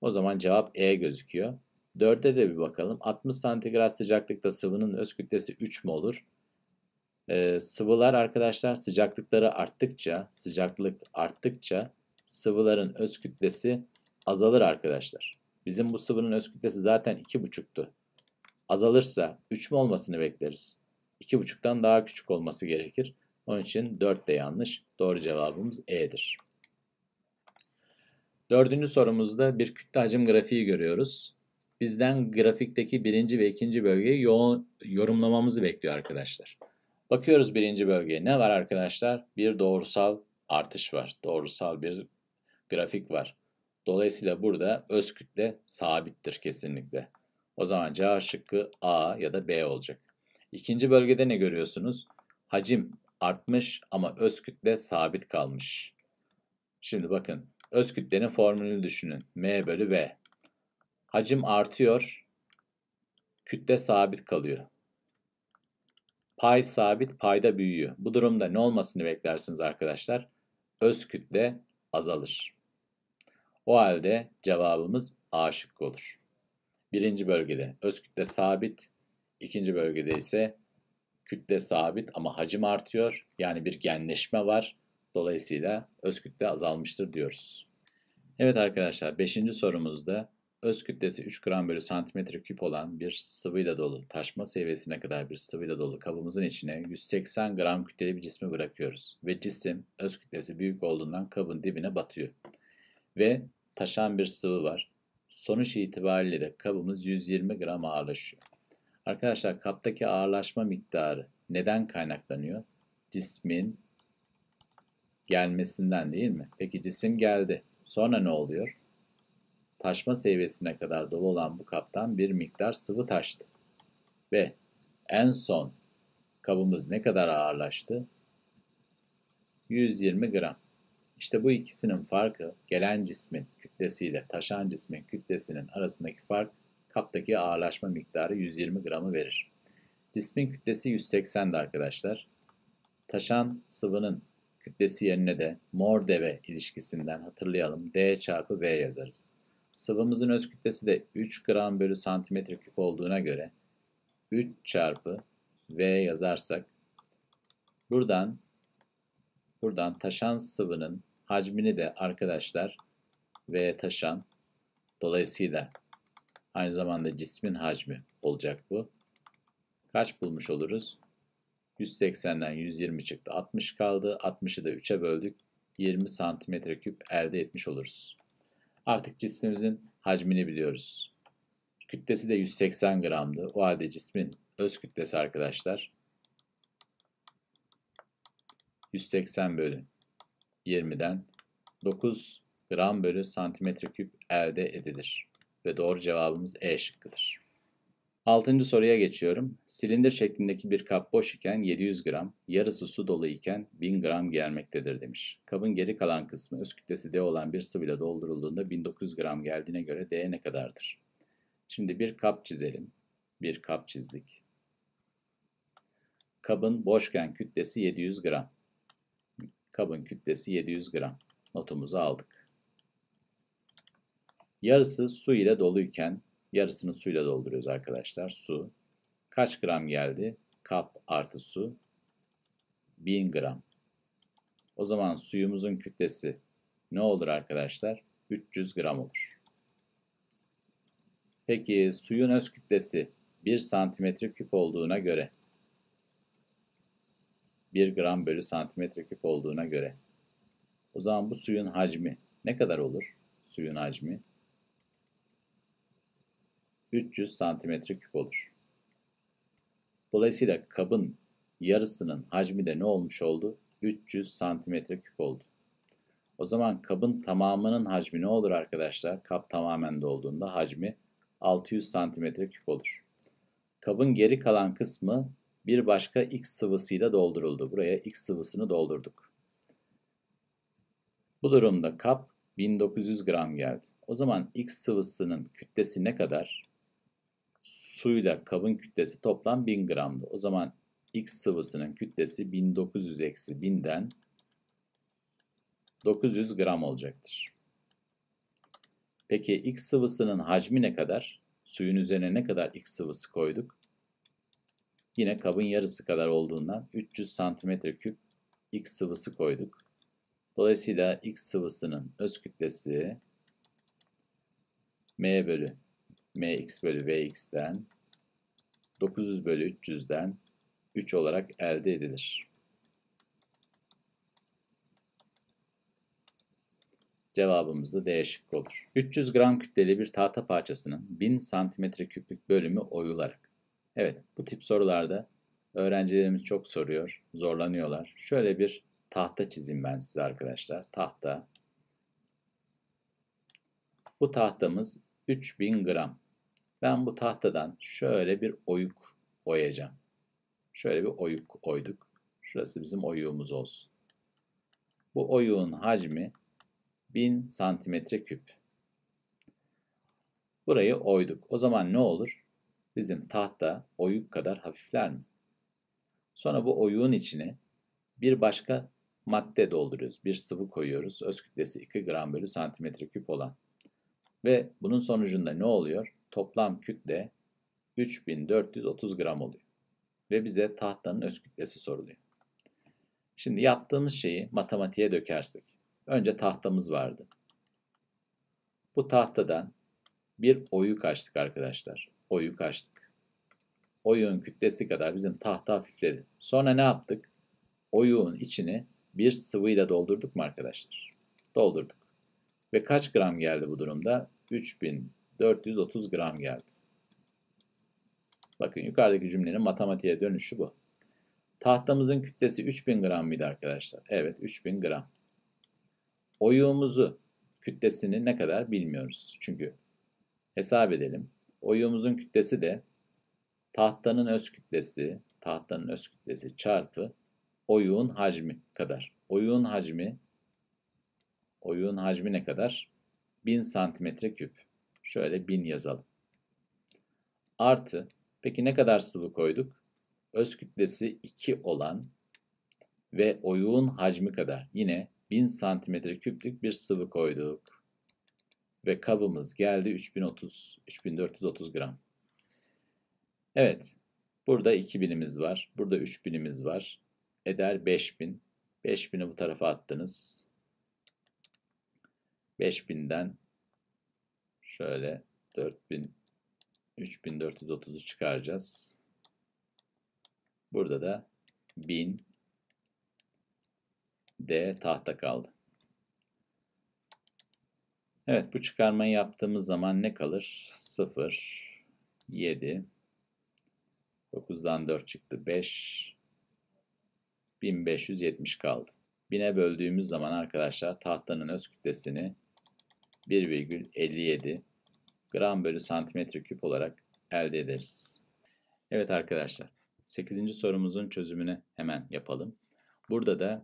O zaman cevap E gözüküyor. 4'e de bir bakalım. 60 santigrat sıcaklıkta sıvının öz kütlesi 3 mü olur? Ee, sıvılar arkadaşlar sıcaklıkları arttıkça, sıcaklık arttıkça sıvıların öz kütlesi azalır arkadaşlar. Bizim bu sıvının öz kütlesi zaten 2,5'tu. Azalırsa 3 mü olmasını bekleriz? 2,5'tan daha küçük olması gerekir. Onun için 4 de yanlış. Doğru cevabımız E'dir. Dördüncü sorumuzda bir kütle hacim grafiği görüyoruz. Bizden grafikteki birinci ve ikinci bölgeyi yoğun yorumlamamızı bekliyor arkadaşlar. Bakıyoruz birinci bölgeye ne var arkadaşlar? Bir doğrusal artış var. Doğrusal bir grafik var. Dolayısıyla burada öz kütle sabittir kesinlikle. O zaman C şıkkı A ya da B olacak. İkinci bölgede ne görüyorsunuz? Hacim artmış ama öz kütle sabit kalmış. Şimdi bakın öz kütlenin formülünü düşünün. M bölü V. Hacim artıyor. Kütle sabit kalıyor. Pay sabit, payda büyüyor. Bu durumda ne olmasını beklersiniz arkadaşlar? Öz kütle azalır. O halde cevabımız A şıkkı olur. Birinci bölgede öz kütle sabit, ikinci bölgede ise kütle sabit ama hacim artıyor. Yani bir genleşme var. Dolayısıyla öz kütle azalmıştır diyoruz. Evet arkadaşlar 5. sorumuzda öz kütlesi 3 gram bölü santimetre küp olan bir sıvıyla dolu taşma seviyesine kadar bir sıvıyla dolu kabımızın içine 180 gram kütleli bir cismi bırakıyoruz. Ve cisim öz kütlesi büyük olduğundan kabın dibine batıyor. Ve taşan bir sıvı var. Sonuç itibariyle de kabımız 120 gram ağırlaşıyor. Arkadaşlar kaptaki ağırlaşma miktarı neden kaynaklanıyor? Cismin gelmesinden değil mi? Peki cisim geldi. Sonra ne oluyor? Taşma seviyesine kadar dolu olan bu kaptan bir miktar sıvı taştı. Ve en son kabımız ne kadar ağırlaştı? 120 gram. İşte bu ikisinin farkı gelen cismin kütlesiyle taşan cismin kütlesinin arasındaki fark kaptaki ağırlaşma miktarı 120 gramı verir. Cismin kütlesi 180'di arkadaşlar. Taşan sıvının kütlesi yerine de mor deve ilişkisinden hatırlayalım. D çarpı V yazarız. Sıvımızın öz kütlesi de 3 gram bölü santimetre küp olduğuna göre 3 çarpı V yazarsak buradan Buradan taşan sıvının hacmini de arkadaşlar V taşan dolayısıyla aynı zamanda cismin hacmi olacak bu. Kaç bulmuş oluruz? 180'den 120 çıktı. 60 kaldı. 60'ı da 3'e böldük. 20 santimetre küp elde etmiş oluruz. Artık cismimizin hacmini biliyoruz. Kütlesi de 180 gramdı. O halde cismin öz kütlesi arkadaşlar 180 bölü 20'den 9 gram bölü santimetre küp elde edilir. Ve doğru cevabımız E şıkkıdır. Altıncı soruya geçiyorum. Silindir şeklindeki bir kap boş iken 700 gram, yarısı su dolu iken 1000 gram gelmektedir demiş. Kabın geri kalan kısmı öz kütlesi D olan bir sıvıyla doldurulduğunda 1900 gram geldiğine göre D ne kadardır? Şimdi bir kap çizelim. Bir kap çizdik. Kabın boşken kütlesi 700 gram. Kabın kütlesi 700 gram. Notumuzu aldık. Yarısı su ile doluyken yarısını suyla dolduruyoruz arkadaşlar. Su. Kaç gram geldi? Kap artı su. 1000 gram. O zaman suyumuzun kütlesi ne olur arkadaşlar? 300 gram olur. Peki suyun öz kütlesi 1 santimetre küp olduğuna göre 1 gram bölü santimetre küp olduğuna göre. O zaman bu suyun hacmi ne kadar olur? Suyun hacmi 300 santimetre küp olur. Dolayısıyla kabın yarısının hacmi de ne olmuş oldu? 300 santimetre küp oldu. O zaman kabın tamamının hacmi ne olur arkadaşlar? Kap tamamen dolduğunda hacmi 600 santimetre küp olur. Kabın geri kalan kısmı bir başka x sıvısıyla dolduruldu. Buraya x sıvısını doldurduk. Bu durumda kap 1900 gram geldi. O zaman x sıvısının kütlesi ne kadar? Suyla kabın kütlesi toplam 1000 gramdı. O zaman x sıvısının kütlesi 1900 eksi 1000'den 900 gram olacaktır. Peki x sıvısının hacmi ne kadar? Suyun üzerine ne kadar x sıvısı koyduk? Yine kabın yarısı kadar olduğundan 300 cm3 x sıvısı koyduk. Dolayısıyla x sıvısının öz kütlesi m bölü mx bölü vx'den 900 bölü 300'den 3 olarak elde edilir. Cevabımız da D olur. 300 gram kütleli bir tahta parçasının 1000 cm küplük bölümü oyularak Evet, bu tip sorularda öğrencilerimiz çok soruyor, zorlanıyorlar. Şöyle bir tahta çizeyim ben size arkadaşlar. Tahta. Bu tahtamız 3000 gram. Ben bu tahtadan şöyle bir oyuk oyacağım. Şöyle bir oyuk oyduk. Şurası bizim oyuğumuz olsun. Bu oyuğun hacmi 1000 santimetre küp. Burayı oyduk. O zaman ne olur? bizim tahta oyuk kadar hafifler mi? Sonra bu oyuğun içine bir başka madde dolduruyoruz. Bir sıvı koyuyoruz. Öz kütlesi 2 gram bölü santimetre küp olan. Ve bunun sonucunda ne oluyor? Toplam kütle 3430 gram oluyor. Ve bize tahtanın öz kütlesi soruluyor. Şimdi yaptığımız şeyi matematiğe dökersek. Önce tahtamız vardı. Bu tahtadan bir oyuk açtık arkadaşlar. O'yu kaçtık. Oyun kütlesi kadar bizim tahta hafifledi. Sonra ne yaptık? Oyun içini bir sıvıyla doldurduk mu arkadaşlar? Doldurduk. Ve kaç gram geldi bu durumda? 3430 gram geldi. Bakın yukarıdaki cümlenin matematiğe dönüşü bu. Tahtamızın kütlesi 3000 gram mıydı arkadaşlar? Evet 3000 gram. Oyuğumuzu kütlesini ne kadar bilmiyoruz. Çünkü hesap edelim. Oyuğumuzun kütlesi de tahtanın öz kütlesi, tahtanın öz kütlesi çarpı oyuğun hacmi kadar. Oyuğun hacmi oyuğun hacmi ne kadar? 1000 santimetre küp. Şöyle 1000 yazalım. Artı, peki ne kadar sıvı koyduk? Öz kütlesi 2 olan ve oyuğun hacmi kadar. Yine 1000 santimetre küplük bir sıvı koyduk. Ve kabımız geldi 3030, 3430 gram. Evet. Burada 2000'imiz var. Burada 3000'imiz var. Eder 5000. 5000'i bu tarafa attınız. 5000'den şöyle 4000 3430'u çıkaracağız. Burada da 1000 D tahta kaldı. Evet bu çıkarmayı yaptığımız zaman ne kalır? 0, 7, 9'dan 4 çıktı 5, 1570 kaldı. 1000'e böldüğümüz zaman arkadaşlar tahtanın öz kütlesini 1,57 gram bölü santimetre küp olarak elde ederiz. Evet arkadaşlar 8. sorumuzun çözümünü hemen yapalım. Burada da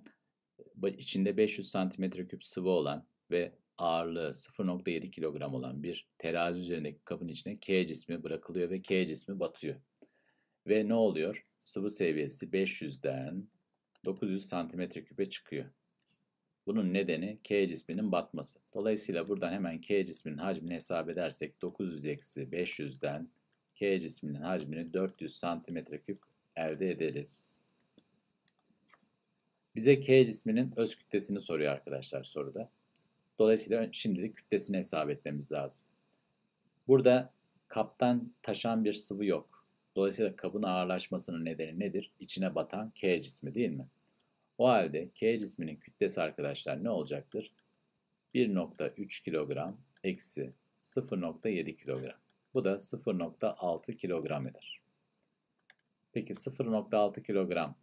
içinde 500 santimetre küp sıvı olan ve ağırlığı 0.7 kilogram olan bir terazi üzerindeki kabın içine K cismi bırakılıyor ve K cismi batıyor. Ve ne oluyor? Sıvı seviyesi 500'den 900 santimetre küpe çıkıyor. Bunun nedeni K cisminin batması. Dolayısıyla buradan hemen K cisminin hacmini hesap edersek 900 eksi 500'den K cisminin hacmini 400 santimetre küp elde ederiz. Bize K cisminin öz kütlesini soruyor arkadaşlar soruda. Dolayısıyla şimdilik kütlesini hesap etmemiz lazım. Burada kaptan taşan bir sıvı yok. Dolayısıyla kabın ağırlaşmasının nedeni nedir? İçine batan K cismi değil mi? O halde K cisminin kütlesi arkadaşlar ne olacaktır? 1.3 kilogram eksi 0.7 kilogram. Bu da 0.6 kilogram eder. Peki 0.6 kilogram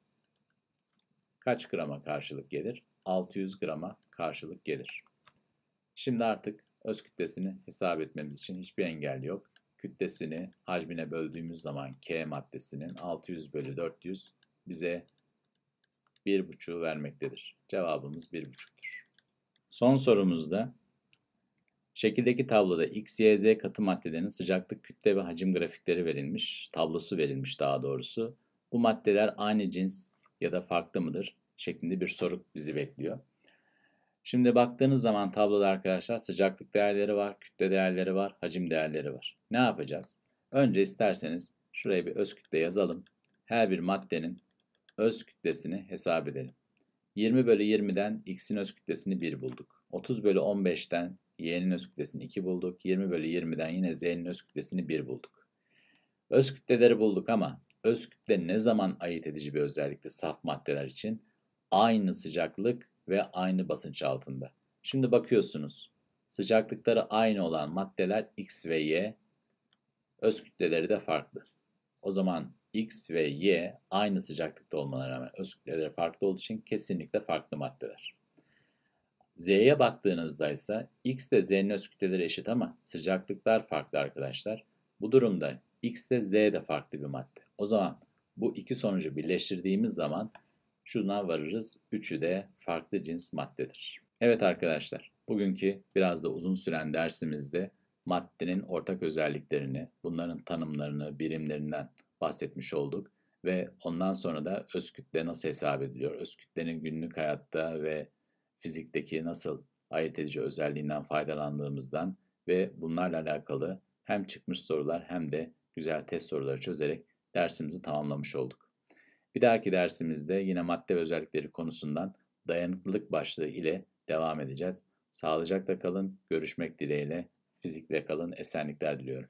kaç grama karşılık gelir? 600 grama karşılık gelir. Şimdi artık öz kütlesini hesap etmemiz için hiçbir engel yok. Kütlesini hacmine böldüğümüz zaman K maddesinin 600 bölü 400 bize 1,5'u vermektedir. Cevabımız 1,5'tür. Son sorumuzda şekildeki tabloda X, Y, Z katı maddelerinin sıcaklık, kütle ve hacim grafikleri verilmiş. Tablosu verilmiş daha doğrusu. Bu maddeler aynı cins ya da farklı mıdır şeklinde bir soru bizi bekliyor. Şimdi baktığınız zaman tabloda arkadaşlar sıcaklık değerleri var, kütle değerleri var, hacim değerleri var. Ne yapacağız? Önce isterseniz şuraya bir öz kütle yazalım. Her bir maddenin öz kütlesini hesap edelim. 20 bölü 20'den x'in öz kütlesini 1 bulduk. 30 bölü 15'ten y'nin öz kütlesini 2 bulduk. 20 bölü 20'den yine z'nin öz kütlesini 1 bulduk. Öz kütleleri bulduk ama öz kütle ne zaman ayırt edici bir özellikti saf maddeler için? Aynı sıcaklık ve aynı basınç altında. Şimdi bakıyorsunuz. Sıcaklıkları aynı olan maddeler X ve Y, öz kütleleri de farklı. O zaman X ve Y aynı sıcaklıkta olmalarına rağmen öz kütleleri farklı olduğu için kesinlikle farklı maddeler. Z'ye baktığınızda ise X de Z'nin öz kütleleri eşit ama sıcaklıklar farklı arkadaşlar. Bu durumda X de Z de farklı bir madde. O zaman bu iki sonucu birleştirdiğimiz zaman şuna varırız. Üçü de farklı cins maddedir. Evet arkadaşlar, bugünkü biraz da uzun süren dersimizde maddenin ortak özelliklerini, bunların tanımlarını, birimlerinden bahsetmiş olduk ve ondan sonra da öz kütle nasıl hesap ediliyor? Öz kütlenin günlük hayatta ve fizikteki nasıl ayırt edici özelliğinden faydalandığımızdan ve bunlarla alakalı hem çıkmış sorular hem de güzel test soruları çözerek dersimizi tamamlamış olduk. Bir dahaki dersimizde yine madde özellikleri konusundan dayanıklılık başlığı ile devam edeceğiz. Sağlıcakla kalın, görüşmek dileğiyle, fizikle kalın, esenlikler diliyorum.